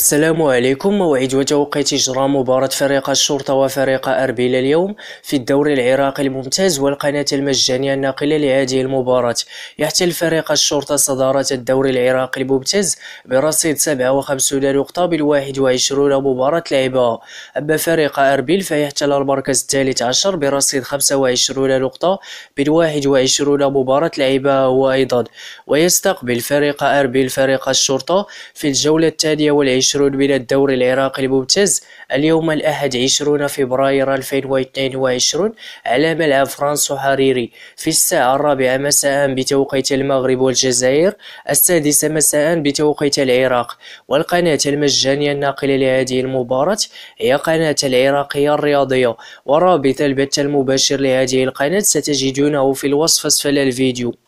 السلام عليكم موعد وتوقيت إجراء مباراة فريق الشرطة وفريق أربيل اليوم في الدوري العراقي الممتاز والقناة المجانية الناقلة لهذه المباراة يحتل فريق الشرطة صدارة الدوري العراقي الممتاز برصيد 57 نقطة بال21 مباراة لعبها أما فريق أربيل فيحتل المركز الثالث عشر برصيد 25 نقطة بال21 مباراة لعبها هو أيضا ويستقبل فريق أربيل فريق الشرطة في الجولة الثانية والعشرين 20 من الدوري العراقي الممتاز اليوم الأحد 20 فبراير 2022 على ملعب فرانسو حريري في الساعة الرابعة مساء بتوقيت المغرب والجزائر السادسة مساء بتوقيت العراق والقناة المجانية الناقلة لهذه المباراة هي قناة العراقية الرياضية ورابط البث المباشر لهذه القناة ستجدونه في الوصف أسفل الفيديو